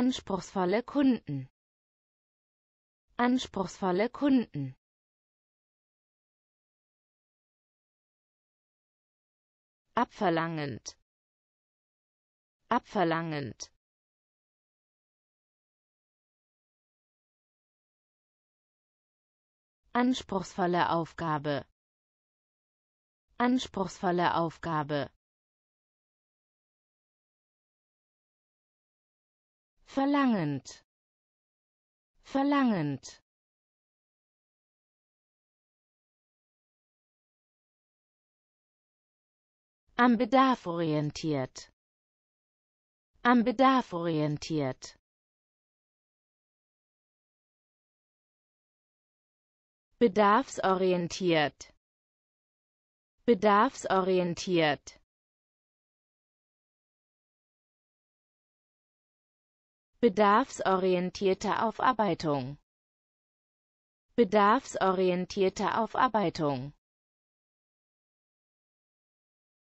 anspruchsvolle Kunden anspruchsvolle Kunden abverlangend abverlangend anspruchsvolle Aufgabe anspruchsvolle Aufgabe verlangend verlangend am Bedarf orientiert am Bedarf orientiert bedarfsorientiert bedarfsorientiert bedarfsorientierte Aufarbeitung bedarfsorientierte Aufarbeitung